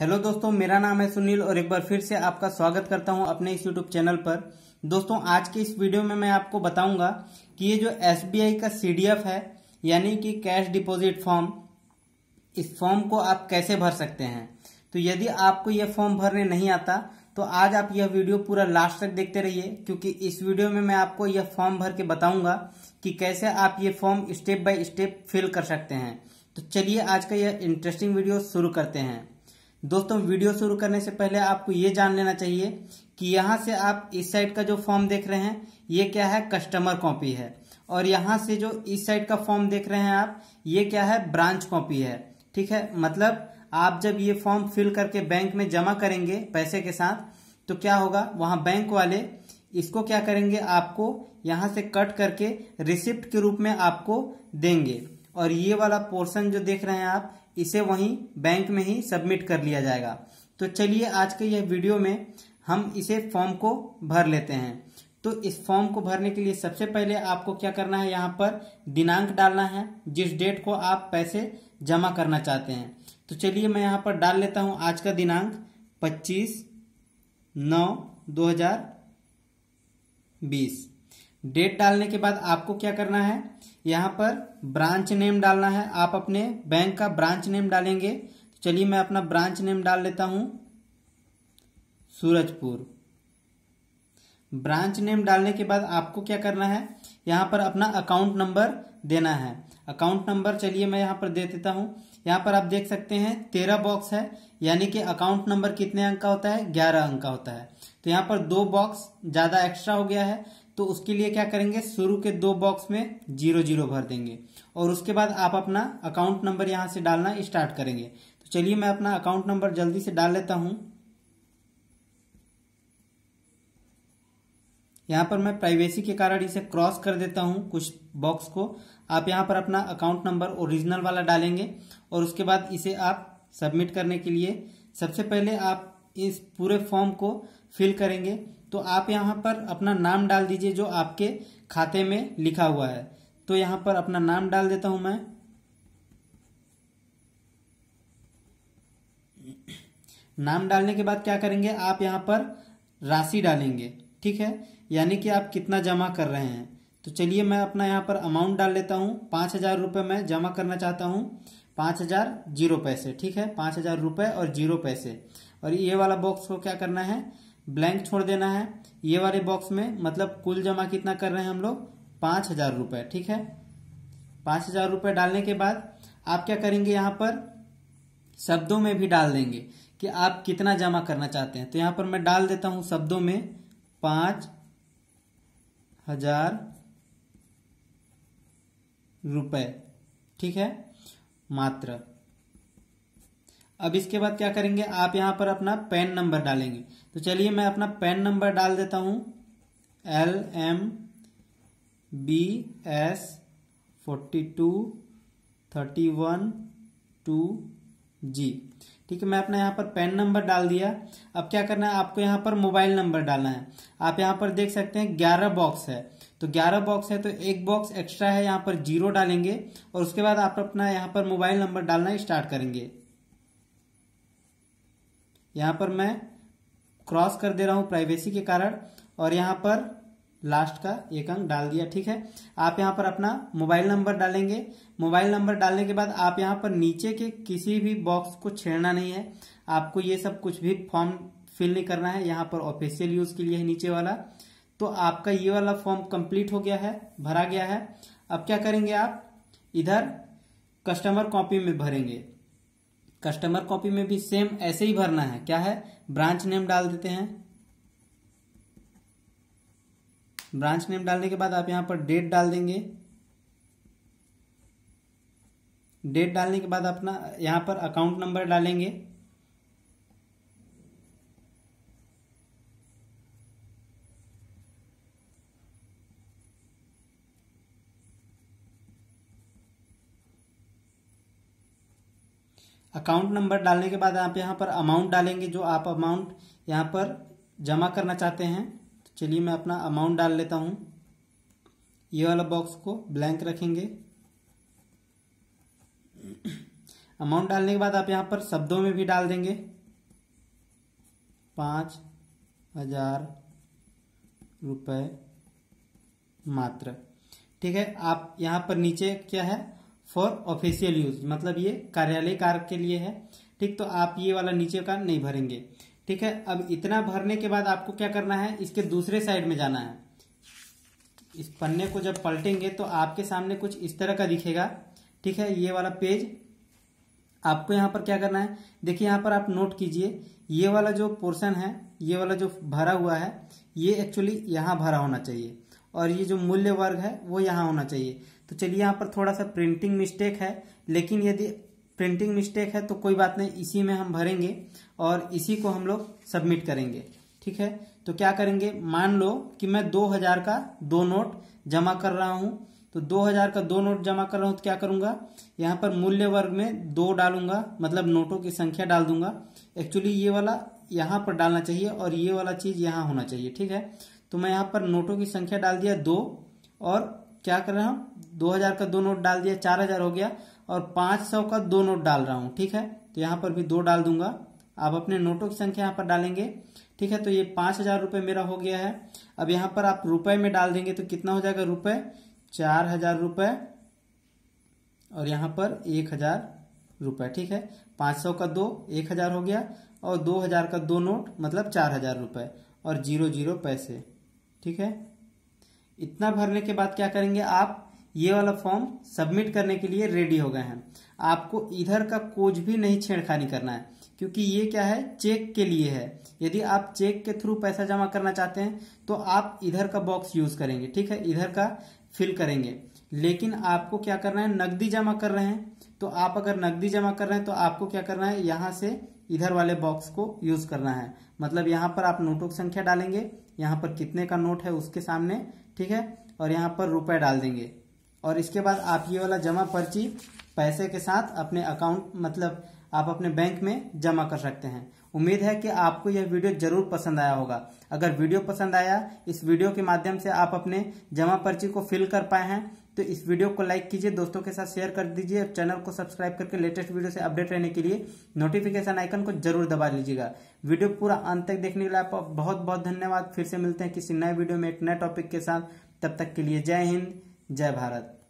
hello दोस्तों मेरा नाम है सुनील और एक बार फिर से आपका स्वागत करता हूं अपने इस यूट्यूब चैनल पर दोस्तों आज के इस वीडियो में मैं आपको बताऊंगा कि ये जो एस का सी है यानी कि कैश डिपॉजिट फॉर्म इस फॉर्म को आप कैसे भर सकते हैं तो यदि आपको यह फॉर्म भरने नहीं आता तो आज आप यह वीडियो पूरा लास्ट तक देखते रहिए क्योंकि इस वीडियो में मैं आपको यह फॉर्म भर के बताऊंगा कि कैसे आप ये form step by step fill कर सकते हैं तो चलिए आज का यह इंटरेस्टिंग वीडियो शुरू करते हैं दोस्तों वीडियो शुरू करने से पहले आपको ये जान लेना चाहिए कि यहाँ से आप इस साइड का जो फॉर्म देख रहे हैं ये क्या है कस्टमर कॉपी है और यहाँ से जो इस साइड का फॉर्म देख रहे हैं आप ये क्या है ब्रांच कॉपी है ठीक है मतलब आप जब ये फॉर्म फिल करके बैंक में जमा करेंगे पैसे के साथ तो क्या होगा वहाँ बैंक वाले इसको क्या करेंगे आपको यहाँ से कट करके रिसिप्ट के रूप में आपको देंगे और ये वाला पोर्शन जो देख रहे हैं आप इसे वहीं बैंक में ही सबमिट कर लिया जाएगा तो चलिए आज के यह वीडियो में हम इसे फॉर्म को भर लेते हैं तो इस फॉर्म को भरने के लिए सबसे पहले आपको क्या करना है यहाँ पर दिनांक डालना है जिस डेट को आप पैसे जमा करना चाहते हैं तो चलिए मैं यहाँ पर डाल लेता हूँ आज का दिनांक 25 नौ 2020 डेट डालने के बाद आपको क्या करना है यहाँ पर ब्रांच नेम डालना है आप अपने बैंक का ब्रांच नेम डालेंगे तो चलिए मैं अपना ब्रांच नेम डाल लेता हूं सूरजपुर ब्रांच नेम डालने के बाद आपको क्या करना है यहाँ पर अपना अकाउंट नंबर देना है अकाउंट नंबर चलिए मैं यहाँ पर दे देता हूँ यहाँ पर आप देख सकते हैं तेरह बॉक्स है यानी कि अकाउंट नंबर कितने अंक का होता है ग्यारह अंक का होता है तो यहाँ पर दो बॉक्स ज़्यादा एक्स्ट्रा हो गया है तो उसके लिए क्या करेंगे शुरू के दो बॉक्स में जीरो जीरो भर देंगे और उसके बाद आप अपना अकाउंट नंबर यहाँ से डालना स्टार्ट करेंगे तो चलिए मैं अपना अकाउंट नंबर जल्दी से डाल लेता हूँ यहाँ पर मैं प्राइवेसी के कारण इसे क्रॉस कर देता हूँ कुछ बॉक्स को आप यहाँ पर अपना अकाउंट नंबर ओरिजिनल वाला डालेंगे और उसके बाद इसे आप सबमिट करने के लिए सबसे पहले आप इस पूरे फॉर्म को फिल करेंगे तो आप यहाँ पर अपना नाम डाल दीजिए जो आपके खाते में लिखा हुआ है तो यहाँ पर अपना नाम डाल देता हूँ मैं नाम डालने के बाद क्या करेंगे आप यहाँ पर राशि डालेंगे ठीक है यानी कि आप कितना जमा कर रहे हैं तो चलिए मैं अपना यहाँ पर अमाउंट डाल लेता हूँ पाँच हज़ार रुपये मैं जमा करना चाहता हूँ पाँच हज़ार जीरो पैसे ठीक है पाँच हज़ार रुपये और जीरो पैसे और ये वाला बॉक्स को क्या करना है ब्लैंक छोड़ देना है ये वाले बॉक्स में मतलब कुल जमा कितना कर रहे हैं हम लोग पांच हजार रुपये ठीक है पांच हजार रुपए डालने के बाद आप क्या करेंगे यहां पर शब्दों में भी डाल देंगे कि आप कितना जमा करना चाहते हैं तो यहां पर मैं डाल देता हूं शब्दों में पांच हजार रुपये ठीक है मात्र अब इसके बाद क्या करेंगे आप यहां पर अपना पेन नंबर डालेंगे तो चलिए मैं अपना पेन नंबर डाल देता हूं L M B S forty two thirty one two जी ठीक है मैं अपना यहाँ पर पेन नंबर डाल दिया अब क्या करना है आपको यहाँ पर मोबाइल नंबर डालना है आप यहाँ पर देख सकते हैं ग्यारह बॉक्स है तो ग्यारह बॉक्स है तो एक बॉक्स एक्स्ट्रा है यहाँ पर जीरो डालेंगे और उसके बाद आप अपना यहाँ पर मोबाइल नंबर डालना स्टार्ट करेंगे यहाँ पर मैं क्रॉस कर दे रहा हूँ प्राइवेसी के कारण और यहाँ पर लास्ट का एक अंक डाल दिया ठीक है आप यहाँ पर अपना मोबाइल नंबर डालेंगे मोबाइल नंबर डालने के बाद आप यहाँ पर नीचे के किसी भी बॉक्स को छेड़ना नहीं है आपको ये सब कुछ भी फॉर्म फिल नहीं करना है यहाँ पर ऑफिशियल यूज के लिए है नीचे वाला तो आपका ये वाला फॉर्म कंप्लीट हो गया है भरा गया है अब क्या करेंगे आप इधर कस्टमर कॉपी में भरेंगे कस्टमर कॉपी में भी सेम ऐसे ही भरना है क्या है ब्रांच नेम डाल देते हैं ब्रांच नेम डालने के बाद आप यहां पर डेट डाल देंगे डेट डालने के बाद अपना यहां पर अकाउंट नंबर डालेंगे अकाउंट नंबर डालने के बाद आप यहाँ पर अमाउंट डालेंगे जो आप अमाउंट यहाँ पर जमा करना चाहते हैं तो चलिए मैं अपना अमाउंट डाल लेता हूँ ये वाला बॉक्स को ब्लैंक रखेंगे अमाउंट डालने के बाद आप यहाँ पर शब्दों में भी डाल देंगे पाँच हजार रुपये मात्र ठीक है आप यहाँ पर नीचे क्या है फॉर ऑफिशियल यूज मतलब ये कार्यालय कार्य के लिए है ठीक तो आप ये वाला नीचे का नहीं भरेंगे ठीक है अब इतना भरने के बाद आपको क्या करना है इसके दूसरे साइड में जाना है इस पन्ने को जब पलटेंगे तो आपके सामने कुछ इस तरह का दिखेगा ठीक है ये वाला पेज आपको यहाँ पर क्या करना है देखिए यहाँ पर आप नोट कीजिए ये वाला जो पोर्शन है ये वाला जो भरा हुआ है ये एक्चुअली यहाँ भरा होना चाहिए और ये जो मूल्य वर्ग है वो यहाँ होना चाहिए तो चलिए यहाँ पर थोड़ा सा प्रिंटिंग मिस्टेक है लेकिन यदि प्रिंटिंग मिस्टेक है तो कोई बात नहीं इसी में हम भरेंगे और इसी को हम लोग सबमिट करेंगे ठीक है तो क्या करेंगे मान लो कि मैं दो हजार का दो नोट जमा कर रहा हूं तो दो हजार का दो नोट जमा कर रहा हूं तो क्या करूंगा यहाँ पर मूल्य वर्ग में दो डालूंगा मतलब नोटों की संख्या डाल दूंगा एक्चुअली ये वाला यहां पर डालना चाहिए और ये वाला चीज यहां होना चाहिए ठीक है तो मैं यहाँ पर नोटों की संख्या डाल दिया दो और क्या कर रहा हूँ दो हजार का दो नोट डाल दिया चार हजार हो गया और पांच सौ का दो नोट डाल रहा हूँ ठीक है तो यहाँ पर भी दो डाल दूंगा आप अपने नोटों की संख्या यहाँ पर डालेंगे ठीक है तो ये पांच हजार रुपये मेरा हो गया है अब यहाँ पर आप रुपए में डाल देंगे तो कितना हो जाएगा रुपए चार हजार रुपये और यहाँ पर एक हजार रुपये ठीक है पांच सौ का दो एक हजार हो गया और दो हजार का दो नोट मतलब चार हजार रुपये और जीरो जीरो पैसे ठीक है इतना भरने के बाद क्या करेंगे आप ये वाला फॉर्म सबमिट करने के लिए रेडी हो गए हैं आपको इधर का कोच भी नहीं छेड़खानी करना है क्योंकि ये क्या है चेक के लिए है यदि आप चेक के थ्रू पैसा जमा करना चाहते हैं तो आप इधर का बॉक्स यूज करेंगे ठीक है इधर का फिल करेंगे लेकिन आपको क्या करना है नकदी जमा कर रहे हैं तो आप अगर नकदी जमा कर रहे हैं तो आपको क्या करना है यहां से इधर वाले बॉक्स को यूज करना है मतलब यहाँ पर आप नोटों की संख्या डालेंगे यहाँ पर कितने का नोट है उसके सामने ठीक है और यहाँ पर रुपए डाल देंगे और इसके बाद आप ये वाला जमा पर्ची पैसे के साथ अपने अकाउंट मतलब आप अपने बैंक में जमा कर सकते हैं उम्मीद है कि आपको यह वीडियो जरूर पसंद आया होगा अगर वीडियो पसंद आया इस वीडियो के माध्यम से आप अपने जमा पर्ची को फिल कर पाए हैं तो इस वीडियो को लाइक कीजिए दोस्तों के साथ शेयर कर दीजिए और चैनल को सब्सक्राइब करके लेटेस्ट वीडियो से अपडेट रहने के लिए नोटिफिकेशन आइकन को जरूर दबा लीजिएगा वीडियो पूरा अंत तक देखने के लिए आपका बहुत बहुत धन्यवाद फिर से मिलते हैं किसी नए वीडियो में एक नए टॉपिक के साथ तब तक के लिए जय हिंद जय भारत